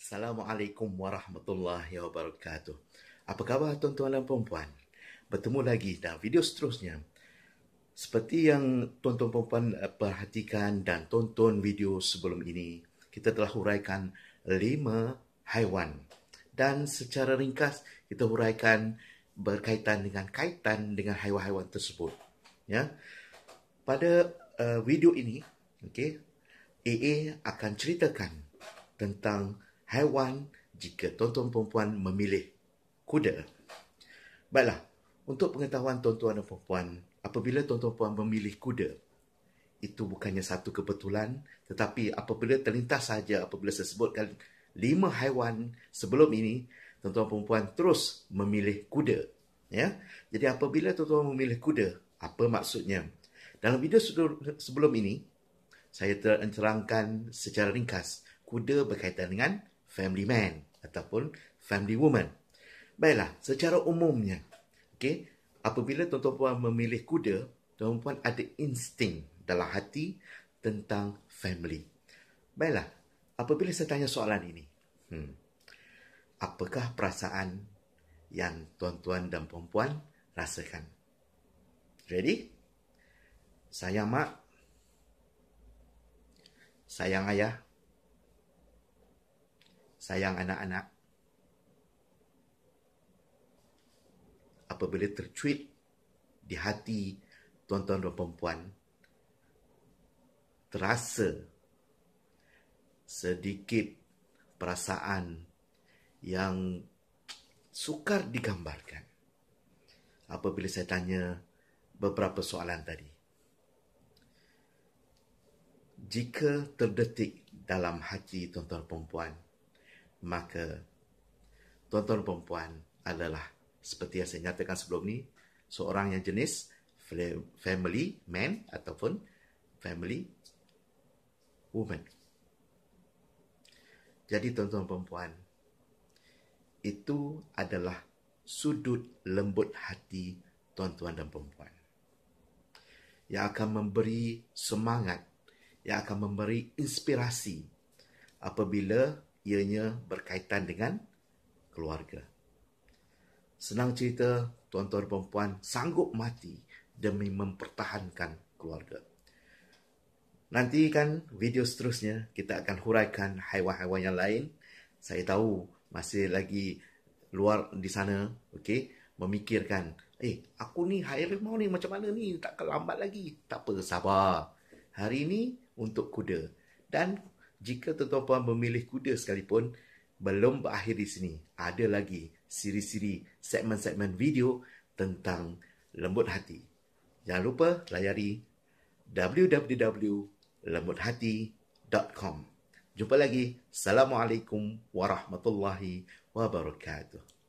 Assalamualaikum warahmatullahi wabarakatuh. Apa khabar tuan-tuan dan puan-puan? Bertemu lagi dalam video seterusnya. Seperti yang tuan-tuan dan puan-puan eh, perhatikan dan tonton video sebelum ini, kita telah huraikan lima haiwan. Dan secara ringkas, kita huraikan berkaitan dengan kaitan dengan haiwan-haiwan tersebut. Ya. Pada uh, video ini, okay, AA akan ceritakan tentang haiwan jika tuan-tuan perempuan memilih kuda. Baiklah, untuk pengetahuan tuan-tuan dan perempuan, apabila tuan-tuan perempuan memilih kuda, itu bukannya satu kebetulan, tetapi apabila terlintas saja, apabila saya sebutkan lima haiwan sebelum ini, tuan-tuan perempuan terus memilih kuda. Ya, Jadi apabila tuan-tuan memilih kuda, apa maksudnya? Dalam video sebelum ini, saya terangkan secara ringkas kuda berkaitan dengan family man ataupun family woman. Baiklah, secara umumnya, okay, apabila tuan-tuan puan memilih kuda, tuan-tuan puan ada insting dalam hati tentang family. Baiklah, apabila saya tanya soalan ini, hmm, apakah perasaan yang tuan-tuan dan puan-puan rasakan? Ready? Sayang mak, sayang ayah, sayang anak-anak. Apabila tercuit di hati tuan-tuan dan perempuan, terasa sedikit perasaan yang sukar digambarkan. Apabila saya tanya beberapa soalan tadi. Jika terdetik dalam hati tuan-tuan perempuan, -tuan, maka tuan-tuan dan adalah seperti yang saya nyatakan sebelum ni seorang yang jenis family man ataupun family woman. Jadi tuan-tuan dan itu adalah sudut lembut hati tuan-tuan dan puan yang akan memberi semangat yang akan memberi inspirasi apabila ianya berkaitan dengan keluarga. Senang cerita, tuan-tuan dan sanggup mati demi mempertahankan keluarga. Nanti kan video seterusnya kita akan huraikan haiwan-haiwan yang lain. Saya tahu masih lagi luar di sana, okey, memikirkan, eh, aku ni harimau ni macam mana ni? Tak kelambat lagi. Tak apa, sabar. Hari ini untuk kuda dan jika tuan-tuan memilih kuda sekalipun, belum berakhir di sini. Ada lagi siri-siri segmen-segmen video tentang lembut hati. Jangan lupa layari www.lembuthati.com. Jumpa lagi. Assalamualaikum warahmatullahi wabarakatuh.